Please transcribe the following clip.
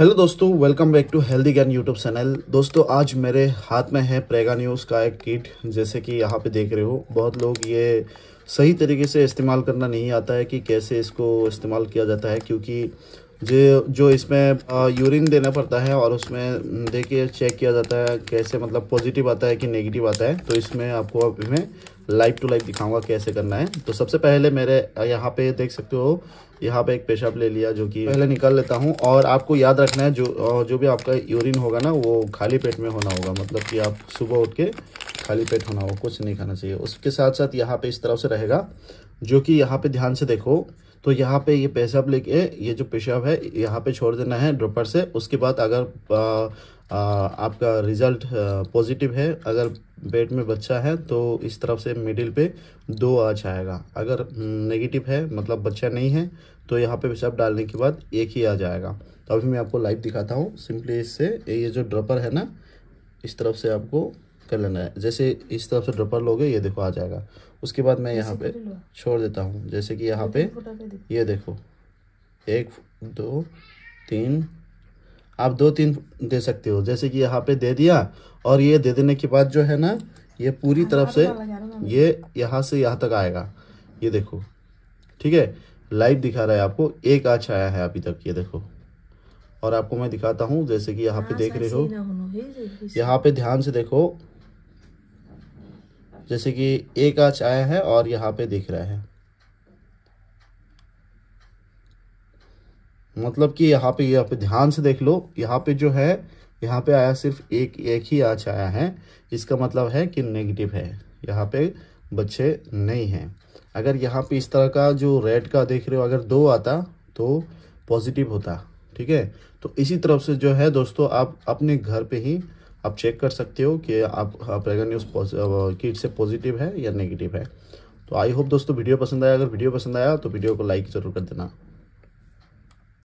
hello दोस्तों welcome back to healthy gain YouTube channel दोस्तों आज मेरे हाथ में है प्रेगा न्यूज़ का एक किट जैसे कि यहाँ पे देख रहे हो बहुत लोग ये सही तरीके से इस्तेमाल करना नहीं आता है कि कैसे इसको इस्तेमाल किया जाता है क्योंकि जो जो इसमें यूरिन देना पड़ता है और उसमें देखिए चेक किया जाता है कैसे मतलब पॉजिटिव आता है कि नेगेटिव आता है तो इसमें आपको अभी मैं लाइव टू लाइव दिखाऊंगा कैसे करना है तो सबसे पहले मेरे यहाँ पे देख सकते हो यहाँ पे एक पेशाब ले लिया जो कि पहले निकाल लेता हूँ और आपको याद रखना है जो जो भी आपका यूरिन होगा ना वो खाली पेट में होना होगा मतलब कि आप सुबह उठ के खाली पेट होना होगा कुछ नहीं खाना चाहिए उसके साथ साथ यहाँ पे इस तरह से रहेगा जो कि यहाँ पे ध्यान से देखो तो यहाँ पे ये पेशाब लेके ये जो पेशाब है यहाँ पे छोड़ देना है ड्रॉपर से उसके बाद अगर आ, आ, आपका रिजल्ट पॉजिटिव है अगर पेट में बच्चा है तो इस तरफ से मिडिल पे दो आँच आएगा अगर हम्म, नेगेटिव है मतलब बच्चा नहीं है तो यहाँ पे पेशाब डालने के बाद एक ही आ जाएगा तो अभी मैं आपको लाइव दिखाता हूँ सिंपली इससे ये जो ड्रॉपर है ना इस तरफ से आपको कर लेना है जैसे इस तरफ से ड्रॉपर लोगे ये देखो आ जाएगा उसके बाद मैं यहाँ पे छोड़ देता हूँ जैसे कि यहाँ पे ये देखो एक दो तीन आप दो तीन दे सकते हो जैसे कि यहाँ पे दे दिया और ये दे देने के बाद जो है ना ये पूरी हाँ, तरफ हाँ, से हाँ, ये यहाँ से यहाँ तक आएगा ये देखो ठीक है लाइव दिखा रहा है आपको एक आँच आया है अभी तक ये देखो और आपको मैं दिखाता हूँ जैसे कि यहाँ पे देख रहे हो यहाँ पे ध्यान से देखो जैसे कि एक आँच आया है और यहाँ पे दिख रहा है मतलब कि यहाँ पे यहाँ पे ध्यान से देख लो यहाँ पे जो है यहाँ पे आया सिर्फ एक एक ही आँच आया है इसका मतलब है कि नेगेटिव है यहाँ पे बच्चे नहीं हैं अगर यहाँ पे इस तरह का जो रेड का देख रहे हो अगर दो आता तो पॉजिटिव होता ठीक है तो इसी तरफ से जो है दोस्तों आप अपने घर पे ही आप चेक कर सकते हो कि आप प्रेगर न्यूज़ किट से पॉजिटिव है या नेगेटिव है तो आई होप दोस्तों वीडियो पसंद आया अगर वीडियो पसंद आया तो वीडियो को लाइक ज़रूर कर देना